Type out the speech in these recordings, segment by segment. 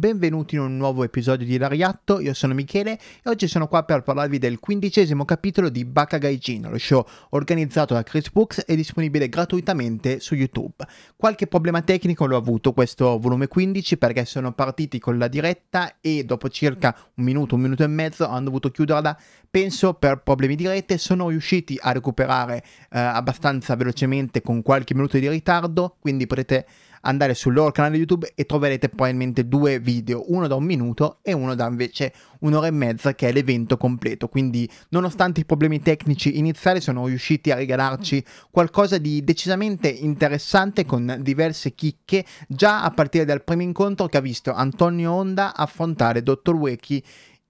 benvenuti in un nuovo episodio di Lariatto, io sono Michele e oggi sono qua per parlarvi del quindicesimo capitolo di Bakagaijin, lo show organizzato da Chris Books e disponibile gratuitamente su YouTube. Qualche problema tecnico l'ho avuto questo volume 15 perché sono partiti con la diretta e dopo circa un minuto, un minuto e mezzo hanno dovuto chiuderla, penso per problemi di rete, sono riusciti a recuperare eh, abbastanza velocemente con qualche minuto di ritardo, quindi potete andare sul loro canale YouTube e troverete probabilmente due video, uno da un minuto e uno da invece un'ora e mezza che è l'evento completo. Quindi nonostante i problemi tecnici iniziali sono riusciti a regalarci qualcosa di decisamente interessante con diverse chicche già a partire dal primo incontro che ha visto Antonio Honda affrontare Dr. Weki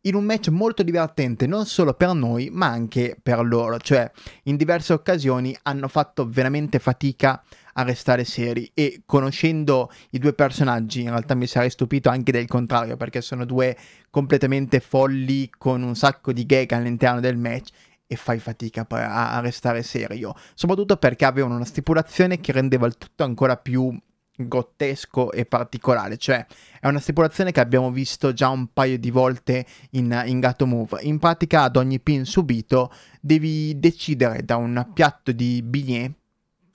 in un match molto divertente non solo per noi ma anche per loro, cioè in diverse occasioni hanno fatto veramente fatica a a restare seri e conoscendo i due personaggi in realtà mi sarei stupito anche del contrario perché sono due completamente folli con un sacco di gag all'interno del match e fai fatica a, a restare serio, soprattutto perché avevano una stipulazione che rendeva il tutto ancora più grottesco e particolare, cioè è una stipulazione che abbiamo visto già un paio di volte in, in Gato Move. In pratica ad ogni pin subito devi decidere da un piatto di bignè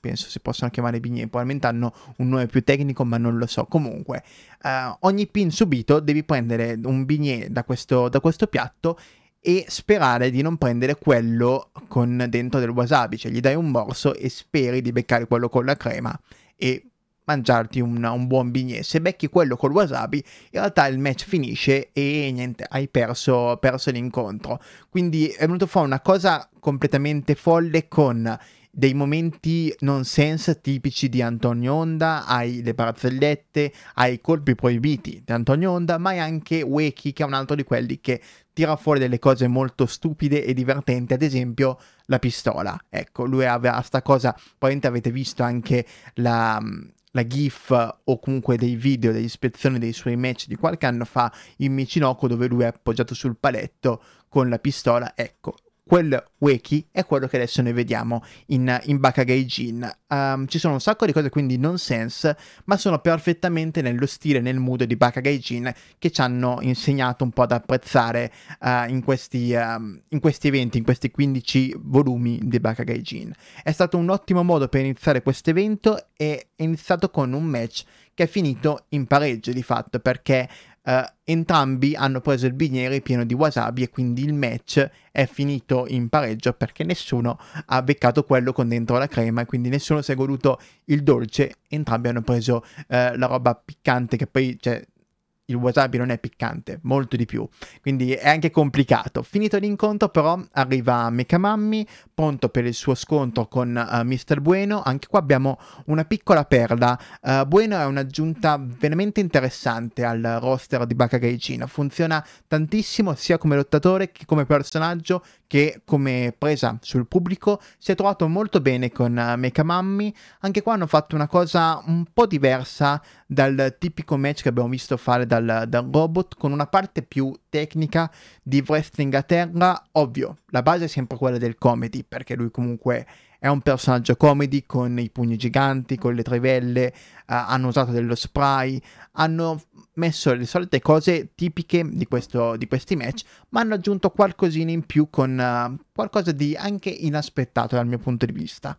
penso si possano chiamare bignè, probabilmente hanno un nome più tecnico ma non lo so. Comunque, eh, ogni pin subito devi prendere un bignè da questo, da questo piatto e sperare di non prendere quello con dentro del wasabi, cioè gli dai un morso e speri di beccare quello con la crema e mangiarti un, un buon bignè. Se becchi quello col wasabi, in realtà il match finisce e niente, hai perso, perso l'incontro. Quindi è venuto fuori una cosa completamente folle con dei momenti nonsense tipici di Antonio Onda, hai le barzellette, hai i colpi proibiti di Antonio Onda, ma hai anche Weki che è un altro di quelli che tira fuori delle cose molto stupide e divertenti, ad esempio la pistola. Ecco, lui aveva sta cosa, probabilmente avete visto anche la, mm, la GIF o comunque dei video, delle ispezioni dei suoi match di qualche anno fa in Michinoku dove lui è appoggiato sul paletto con la pistola. Ecco, quel wiki è quello che adesso noi vediamo in, in Bakagay Jin. Um, ci sono un sacco di cose quindi nonsense, ma sono perfettamente nello stile, nel mood di Bakagay Jin che ci hanno insegnato un po' ad apprezzare uh, in, questi, um, in, questi, eventi, in questi 15 volumi di Bakagay Jin. È stato un ottimo modo per iniziare questo evento e è iniziato con un match che è finito in pareggio di fatto perché Uh, entrambi hanno preso il biniere pieno di wasabi e quindi il match è finito in pareggio perché nessuno ha beccato quello con dentro la crema e quindi nessuno si è goduto il dolce, entrambi hanno preso uh, la roba piccante che poi cioè, il wasabi non è piccante, molto di più, quindi è anche complicato. Finito l'incontro però arriva Mekamammi, pronto per il suo scontro con uh, eh, Mr. Bueno, anche qua abbiamo una piccola perda. uh, eh, Bueno è un'aggiunta veramente interessante al roster di Bakagaijina. funziona tantissimo sia come lottatore che come personaggio che come presa sul pubblico, si è trovato molto bene con uh, eh, Mekamammi, anche qua hanno fatto una cosa un po' diversa dal tipico match che abbiamo visto fare dal, dal robot, con una parte più tecnica di wrestling a terra, ovvio, la base è sempre quella del comedy, perché lui comunque è un personaggio comedy con i pugni giganti, con le trivelle, eh, hanno usato dello spray, hanno messo le solite cose tipiche di, questo, di questi match, ma hanno aggiunto qualcosina in più con uh, qualcosa di anche inaspettato dal mio punto di vista.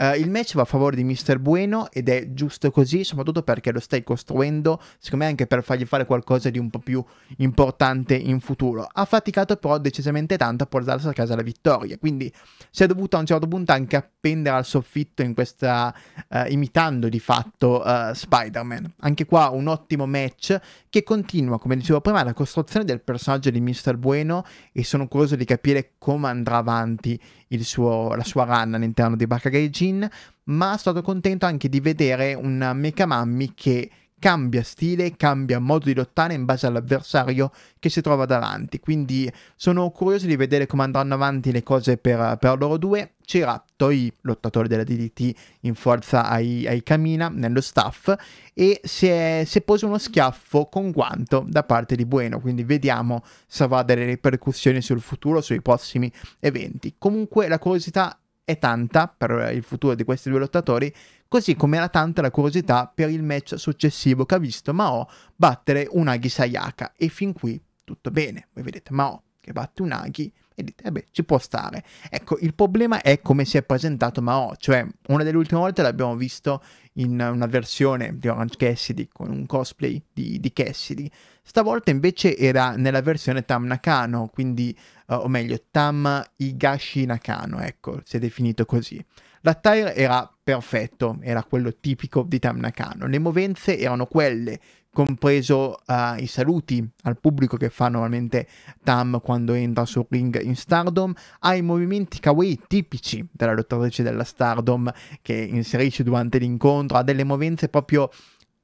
Uh, il match va a favore di Mr. Bueno ed è giusto così, soprattutto perché lo stai costruendo, secondo me anche per fargli fare qualcosa di un po' più importante in futuro. Ha faticato però decisamente tanto a portarsi a casa la vittoria, quindi si è dovuto a un certo punto anche appendere al soffitto in questa, uh, imitando di fatto uh, Spider-Man. Anche qua un ottimo match che continua, come dicevo prima, la costruzione del personaggio di Mr. Bueno e sono curioso di capire come andrà avanti suo, la sua run all'interno di Bakugai Jin, ma sono stato contento anche di vedere un Mecha Mammy che cambia stile, cambia modo di lottare in base all'avversario che si trova davanti. Quindi sono curioso di vedere come andranno avanti le cose per, per loro due. C'era Toy, lottatore della DDT, in forza ai, ai Camina, nello staff, e si è, si è poso uno schiaffo con guanto da parte di Bueno. Quindi vediamo se avrà delle ripercussioni sul futuro, sui prossimi eventi. Comunque la curiosità è tanta per il futuro di questi due lottatori così come era tanta la curiosità per il match successivo che ha visto Mao battere un Aghi Sayaka e fin qui tutto bene. Voi vedete Mao che batte un Aghi e dite, vabbè, eh ci può stare. Ecco, il problema è come si è presentato Mao, cioè una delle ultime volte l'abbiamo visto in una versione di Orange Cassidy con un cosplay di, di Cassidy. Stavolta invece era nella versione Tam Nakano, quindi, uh, o meglio, Tam Igashi Nakano, ecco, si è definito così. L'attire era perfetto, era quello tipico di Tamnakano. Le movenze erano quelle, compreso uh, i saluti al pubblico che fa normalmente Tam quando entra sul ring in Stardom, ai movimenti kawaii tipici della lottatrice della Stardom che inserisce durante l'incontro, a delle movenze proprio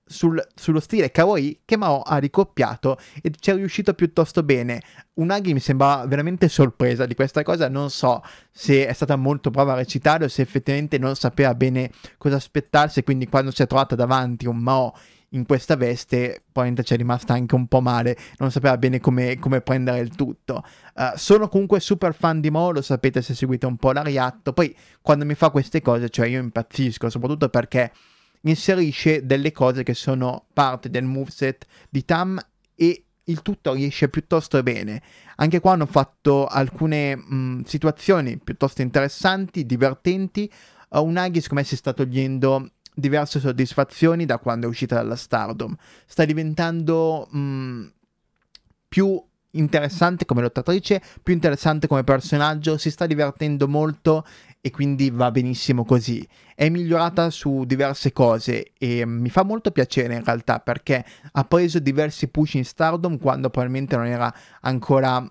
sul, sullo stile kawaii che Mao ha ricoppiato e ci è riuscito piuttosto bene. Unagi mi sembra veramente sorpresa di questa cosa, non so se è stata molto brava a recitare o se effettivamente non sapeva bene cosa aspettarsi, quindi quando si è trovata davanti un Mao in questa veste probabilmente ci è rimasta anche un po' male, non sapeva bene come, come prendere il tutto. Uh, sono comunque super fan di Mao, lo sapete se seguite un po' la riatto. poi quando mi fa queste cose, cioè io impazzisco, soprattutto perché inserisce delle cose che sono parte del moveset di Tam e il tutto riesce piuttosto bene. Anche qua hanno fatto alcune mh, mm, situazioni piuttosto interessanti, divertenti. Uh, eh, Unagi, siccome si sta togliendo diverse soddisfazioni da quando è uscita dalla Stardom, sta diventando mh, mm, più interessante come lottatrice, più interessante come personaggio, si sta divertendo molto e quindi va benissimo così. È migliorata su diverse cose e mm, mi fa molto piacere in realtà perché ha preso diversi push in stardom quando probabilmente non era ancora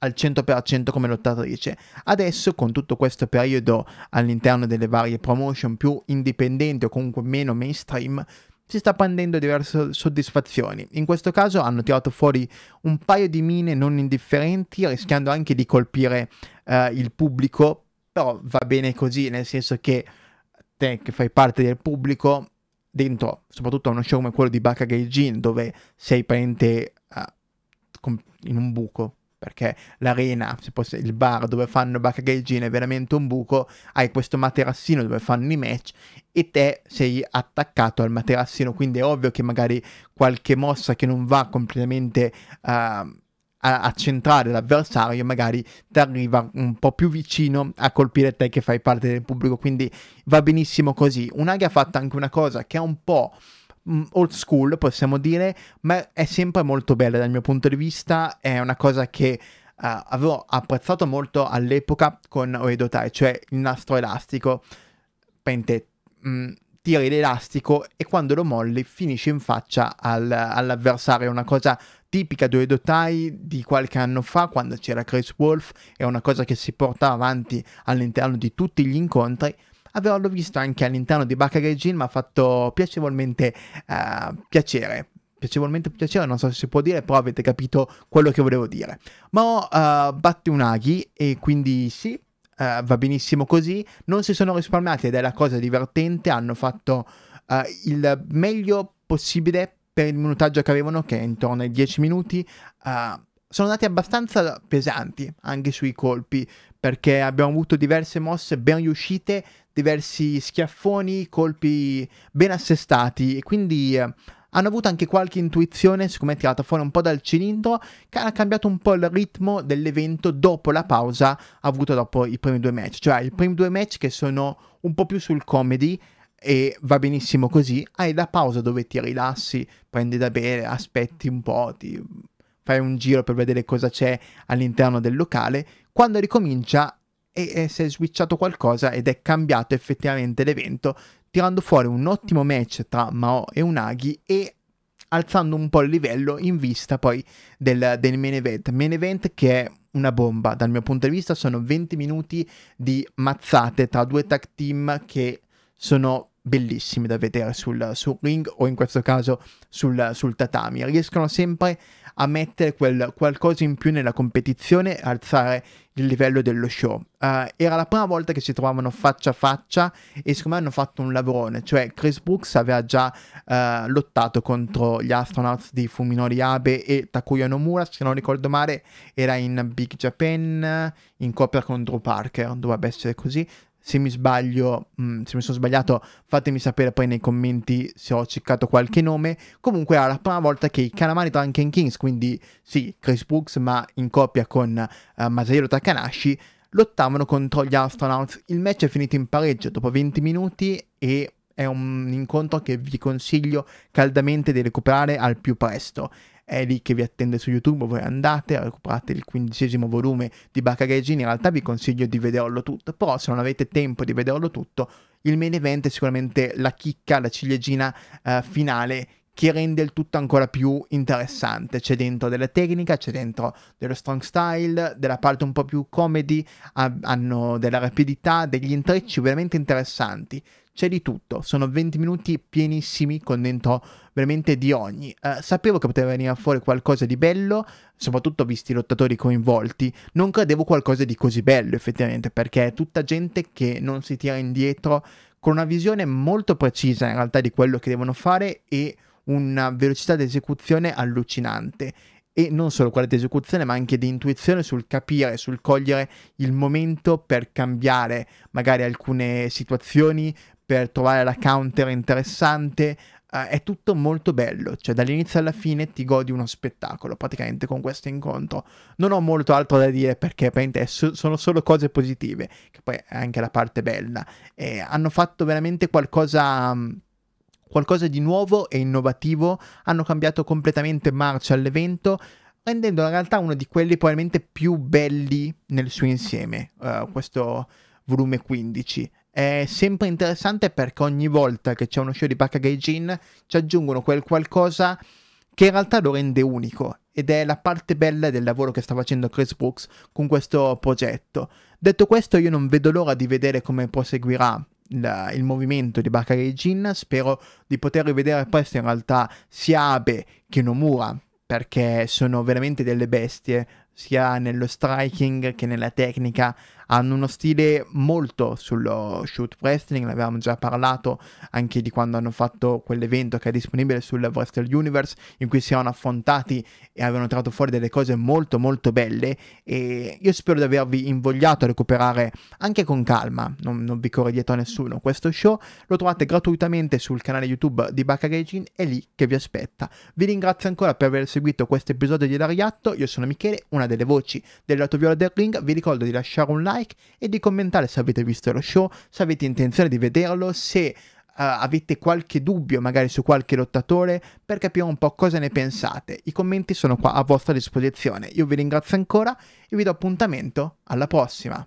al 100% come lottatrice. Adesso con tutto questo periodo all'interno delle varie promotion più indipendenti o comunque meno mainstream si sta pandendo diverse soddisfazioni. In questo caso hanno tirato fuori un paio di mine non indifferenti, rischiando anche di colpire eh, il pubblico, però va bene così, nel senso che te che fai parte del pubblico, dentro soprattutto a uno show come quello di Bakagay Jin, dove sei parente eh, in un buco, perché l'arena, se fosse il bar dove fanno backgagging è veramente un buco, hai questo materassino dove fanno i match e te sei attaccato al materassino, quindi è ovvio che magari qualche mossa che non va completamente uh, a, a centrare l'avversario magari ti arriva un po' più vicino a colpire te che fai parte del pubblico, quindi va benissimo così. Un'aga ha fatto anche una cosa che è un po' Mm, old school, possiamo dire, ma è sempre molto bella dal mio punto di vista, è una cosa che uh, avevo apprezzato molto all'epoca con Oedotai, cioè il nastro elastico, pente, mh, mm, tiri l'elastico e quando lo molli finisce in faccia al, all'avversario, una cosa tipica di Oedotai di qualche anno fa quando c'era Chris Wolf, è una cosa che si porta avanti all'interno di tutti gli incontri, averlo visto anche all'interno di Baccagay Gin mi ha fatto piacevolmente uh, piacere piacevolmente piacere, non so se si può dire, però avete capito quello che volevo dire. Ma uh, eh, batte un aghi e quindi sì, uh, va benissimo così. Non si sono risparmiati ed è la cosa divertente, hanno fatto uh, il meglio possibile per il minutaggio che avevano, che è intorno ai 10 minuti. sono andati abbastanza pesanti anche sui colpi, perché abbiamo avuto diverse mosse ben riuscite diversi schiaffoni, colpi ben assestati e quindi eh, hanno avuto anche qualche intuizione, siccome è tirata fuori un po' dal cilindro, che ha cambiato un po' il ritmo dell'evento dopo la pausa avuta dopo i primi due match, cioè i primi due match che sono un po' più sul comedy e va benissimo così, hai la pausa dove ti rilassi, prendi da bere, aspetti un po', ti fai un giro per vedere cosa c'è all'interno del locale, quando ricomincia e, e si è switchato qualcosa ed è cambiato effettivamente l'evento, tirando fuori un ottimo match tra Mao e Unagi e alzando un po' il livello in vista poi del, del main event. Main event che è una bomba dal mio punto di vista, sono 20 minuti di mazzate tra due tag team che sono bellissimi da vedere sul, sul ring o in questo caso sul, sul, tatami. Riescono sempre a mettere quel qualcosa in più nella competizione e alzare il livello dello show. Uh, era la prima volta che si trovavano faccia a faccia e secondo me hanno fatto un lavorone, cioè Chris Brooks aveva già uh, lottato contro gli astronauts di Fuminori Abe e Takuya Nomura, se non ricordo male era in Big Japan in coppia con Drew Parker, dovrebbe essere così, se mi sbaglio, mh, mm, se mi sono sbagliato, fatemi sapere poi nei commenti se ho cercato qualche nome. Comunque era la prima volta che i Calamari Drunken Kings, quindi sì, Chris Brooks, ma in coppia con uh, Masahiro Takanashi, lottavano contro gli Astronauts. Il match è finito in pareggio dopo 20 minuti e è un incontro che vi consiglio caldamente di recuperare al più presto è lì che vi attende su YouTube, voi andate, recuperate il quindicesimo volume di Bakkagagin, in realtà vi consiglio di vederlo tutto, però se non avete tempo di vederlo tutto, il main event è sicuramente la chicca, la ciliegina eh, finale che rende il tutto ancora più interessante. C'è dentro della tecnica, c'è dentro dello strong style, della parte un po' più comedy, ha, hanno della rapidità, degli intrecci veramente interessanti. C'è di tutto, sono 20 minuti pienissimi con dentro veramente di ogni. Eh, sapevo che poteva venire fuori qualcosa di bello, soprattutto visti i lottatori coinvolti. Non credevo qualcosa di così bello effettivamente, perché è tutta gente che non si tira indietro con una visione molto precisa in realtà di quello che devono fare e una velocità di esecuzione allucinante e non solo quella di esecuzione, ma anche di intuizione sul capire, sul cogliere il momento per cambiare magari alcune situazioni, per trovare la counter interessante. Uh, è tutto molto bello, cioè dall'inizio alla fine ti godi uno spettacolo praticamente con questo incontro. Non ho molto altro da dire perché so- sono solo cose positive, che poi è anche la parte bella. E eh, hanno fatto veramente qualcosa... Um, qualcosa di nuovo e innovativo, hanno cambiato completamente marcia all'evento, rendendo in realtà uno di quelli probabilmente più belli nel suo insieme, uh, questo volume 15. È sempre interessante perché ogni volta che c'è uno show di Gaijin ci aggiungono quel qualcosa che in realtà lo rende unico ed è la parte bella del lavoro che sta facendo Chris Brooks con questo progetto. Detto questo io non vedo l'ora di vedere come proseguirà la, il movimento di Bakari e Jin. Spero di poter rivedere presto in realtà sia Abe che Nomura, perché sono veramente delle bestie, sia nello striking che nella tecnica hanno uno stile molto sullo shoot wrestling, l'avevamo già parlato anche di quando hanno fatto quell'evento che è disponibile sul Wrestle Universe in cui si erano affrontati e avevano tirato fuori delle cose molto molto belle e io spero di avervi invogliato a recuperare anche con calma, non, non vi corre dietro a nessuno questo show, lo trovate gratuitamente sul canale YouTube di Bakagejin, è lì che vi aspetta. Vi ringrazio ancora per aver seguito questo episodio di Dariatto, io sono Michele, una delle voci del lato viola del ring, vi ricordo di lasciare un like like e di commentare se avete visto lo show, se avete intenzione di vederlo, se Uh, avete qualche dubbio magari su qualche lottatore per capire un po' cosa ne pensate. I commenti sono qua a vostra disposizione. Io vi ringrazio ancora e vi do appuntamento alla prossima.